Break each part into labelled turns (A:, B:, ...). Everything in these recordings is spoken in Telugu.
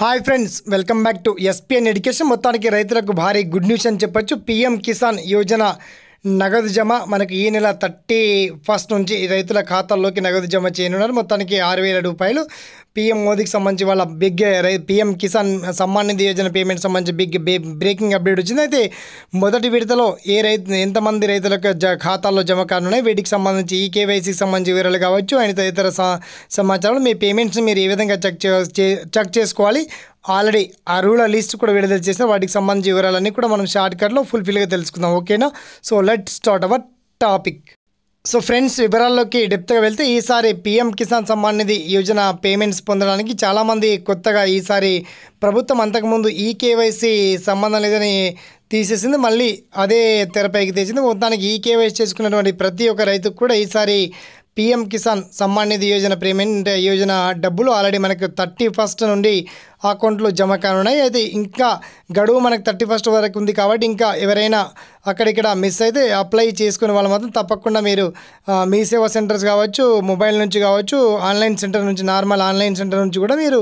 A: hi friends welcome back to SPN education మొత్తానికి రైతులకు భారీ గుడ్ న్యూస్ అని చెప్పొచ్చు పీఎం కిసాన్ యోజన నగదు జమ మనకు ఈ నెల థర్టీ ఫస్ట్ నుంచి రైతుల ఖాతాల్లోకి నగదు జమ చేయనున్నారు మొత్తానికి ఆరు వేల రూపాయలు పీఎం మోదీకి సంబంధించి వాళ్ళ big PM Kisan Samman Nidhi Yojana payment సంబంధించి బిగ్ బ్రేకింగ్ అప్డేట్ వచ్చింది అయితే మొదటి విడతలో ఏ రైతు ఎంతమంది జ ఖాతాల్లో జమ కానున్నాయి వీటికి సంబంధించి ఈ కేవైసీకి సంబంధించి వివరాలు కావచ్చు ఆయన తదితర సమాచారం మీ పేమెంట్స్ని మీరు ఏ విధంగా చెక్ చెక్ చేసుకోవాలి ఆల్రెడీ ఆ రూల లిస్ట్ కూడా విడుదల చేసిన వాటికి సంబంధించి వివరాలన్నీ కూడా మనం షార్ట్ కట్లో ఫుల్ఫిల్గా తెలుసుకుందాం ఓకేనా so let start our topic so friends వివరాల్లోకి డెప్త్గా వెళ్తే ఈసారి పీఎం కిసాన్ సమ్మాన్ నిధి యోజన పేమెంట్స్ పొందడానికి చాలామంది కొత్తగా ఈసారి ప్రభుత్వం అంతకుముందు ఈ కేవైసీ సంబంధం లేదని తీసేసింది మళ్ళీ అదే తెరపైకి తెచ్చింది మొత్తానికి ఈ కేవైసీ చేసుకున్నటువంటి ప్రతి ఒక్క రైతుకు కూడా ఈసారి పిఎం కిసాన్ సమ్మాన్ నిధి యోజన అంటే యోజన డబ్బులు ఆల్రెడీ మనకు థర్టీ ఫస్ట్ నుండి అకౌంట్లో జమ కానున్నాయి అయితే ఇంకా గడువు మనకు థర్టీ ఫస్ట్ వరకు ఉంది కాబట్టి ఇంకా ఎవరైనా అక్కడిక్కడ మిస్ అయితే అప్లై చేసుకునే వాళ్ళు మాత్రం తప్పకుండా మీరు మీ సేవా సెంటర్స్ కావచ్చు మొబైల్ నుంచి కావచ్చు ఆన్లైన్ సెంటర్ నుంచి నార్మల్ ఆన్లైన్ సెంటర్ నుంచి కూడా మీరు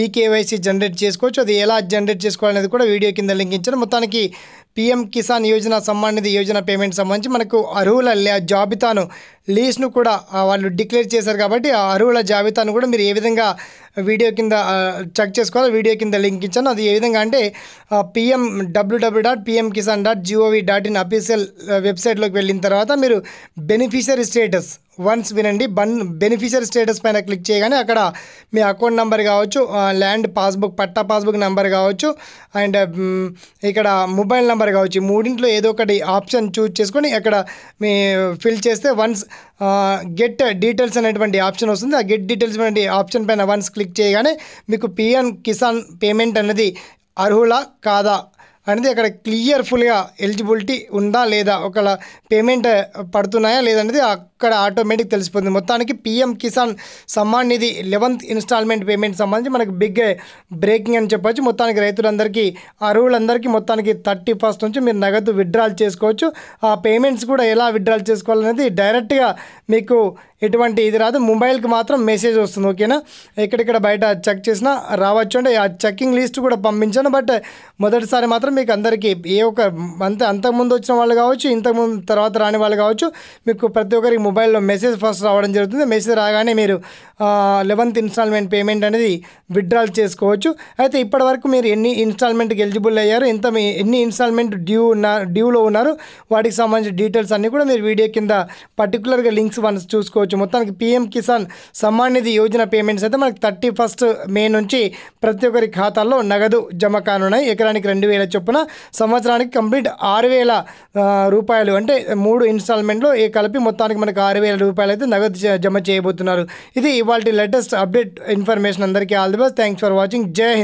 A: ఈ కేవైసీ జనరేట్ చేసుకోవచ్చు అది ఎలా జనరేట్ చేసుకోవాలనేది కూడా వీడియో కింద లింక్ ఇచ్చారు మొత్తానికి పిఎం కిసాన్ యోజన సమ్మాన్ నిధి యోజన పేమెంట్ సంబంధించి మనకు అర్హుల జాబితాను లీస్ట్ను కూడా వాళ్ళు డిక్లేర్ చేశారు కాబట్టి ఆ అర్హుల జాబితాను కూడా మీరు ఏ విధంగా వీడియో కింద చెక్ చేసుకోవాలి వీడియో కింద లింక్ ఇచ్చాను అది ఏ విధంగా అంటే PM WWW dot PM Kisan dot gov dot in official వెబ్సైట్లోకి వెళ్ళిన తర్వాత మీరు బెనిఫిషియరీ స్టేటస్ వన్స్ వినండి బన్ బెనిఫిషియరీ స్టేటస్ పైన క్లిక్ చేయగానే అక్కడ మీ అకౌంట్ నెంబర్ కావచ్చు ల్యాండ్ పాస్బుక్ పట్టా పాస్బుక్ నెంబర్ కావచ్చు అండ్ ఇక్కడ మొబైల్ నెంబర్ కావచ్చు మూడింట్లో ఏదో ఒకటి ఆప్షన్ చూజ్ చేసుకొని అక్కడ మీ ఫిల్ చేస్తే వన్స్ గెట్ డీటెయిల్స్ అనేటువంటి ఆప్షన్ వస్తుంది ఆ గెట్ డీటెయిల్స్ అనేటువంటి ఆప్షన్ పైన వన్స్ క్లిక్ క్లిక్ చేయగానే మీకు పిఎన్ కిసాన్ పేమెంట్ అనేది అర్హులా కాదా అనేది అక్కడ క్లియర్ఫుల్గా ఎలిజిబిలిటీ ఉందా లేదా ఒకవేళ పేమెంట్ పడుతున్నాయా లేదనేది అక్కడ ఆటోమేటిక్ తెలిసిపోతుంది మొత్తానికి PM Kisan Samman Nidhi eleventh instalment payment సంబంధించి మనకు బిగ్ బ్రేకింగ్ అని చెప్పొచ్చు మొత్తానికి రైతులందరికీ అరువులందరికీ మొత్తానికి థర్టీ ఫస్ట్ నుంచి మీరు నగదు విత్డ్రాల్ చేసుకోవచ్చు ఆ పేమెంట్స్ కూడా ఎలా విత్డ్రాల్ చేసుకోవాలనేది డైరెక్ట్గా మీకు ఎటువంటి ఇది రాదు మొబైల్కి మాత్రం మెసేజ్ వస్తుంది ఓకేనా ఎక్కడెక్కడ బయట చెక్ చేసినా రావచ్చు అంటే ఆ చెక్కింగ్ లిస్ట్ కూడా పంపించాను బట్ మొదటిసారి మాత్రం మీకు అందరికీ ఏ ఒక అంత అంతకుముందు వచ్చిన వాళ్ళు కావచ్చు ఇంతకుముందు తర్వాత రాని వాళ్ళు కావచ్చు మీకు ప్రతి ఒక్కరికి మొబైల్లో మెసేజ్ ఫస్ట్ రావడం జరుగుతుంది మెసేజ్ రాగానే మీరు లెవెన్త్ ఇన్స్టాల్మెంట్ పేమెంట్ అనేది విత్డ్రాల్ చేసుకోవచ్చు అయితే ఇప్పటివరకు మీరు ఎన్ని ఇన్స్టాల్మెంట్కి ఎలిజిబుల్ అయ్యారు ఎంత మీ ఎన్ని ఇన్స్టాల్మెంట్ డ్యూ ఉన్న డ్యూలో ఉన్నారు వాటికి సంబంధించిన డీటెయిల్స్ అన్నీ కూడా మీరు వీడియో కింద పర్టికులర్గా లింక్స్ వన్స్ చూసుకోవచ్చు చేసుకోవచ్చు మొత్తానికి పీఎం కిసాన్ సమ్మాన్ నిధి యోజన పేమెంట్స్ అయితే మనకి థర్టీ ఫస్ట్ మే నుంచి ప్రతి ఒక్కరి ఖాతాల్లో నగదు జమ కానున్నాయి ఎకరానికి రెండు వేల చొప్పున సంవత్సరానికి కంప్లీట్ ఆరు వేల రూపాయలు అంటే మూడు ఇన్స్టాల్మెంట్లో ఏ కలిపి మొత్తానికి మనకు ఆరు వేల రూపాయలు అయితే నగదు జమ చేయబోతున్నారు ఇది ఇవాళ లేటెస్ట్ అప్డేట్ ఇన్ఫర్మేషన్ అందరికీ all the best thanks for watching జై హింద్